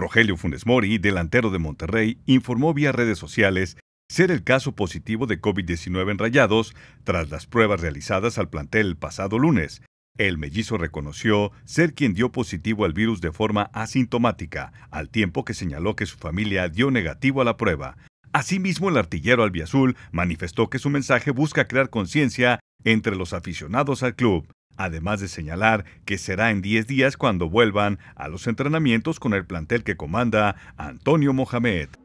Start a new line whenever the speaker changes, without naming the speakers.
Rogelio Funes Mori, delantero de Monterrey, informó vía redes sociales ser el caso positivo de COVID-19 en Rayados tras las pruebas realizadas al plantel el pasado lunes. El mellizo reconoció ser quien dio positivo al virus de forma asintomática, al tiempo que señaló que su familia dio negativo a la prueba. Asimismo, el artillero albiazul manifestó que su mensaje busca crear conciencia entre los aficionados al club además de señalar que será en 10 días cuando vuelvan a los entrenamientos con el plantel que comanda Antonio Mohamed.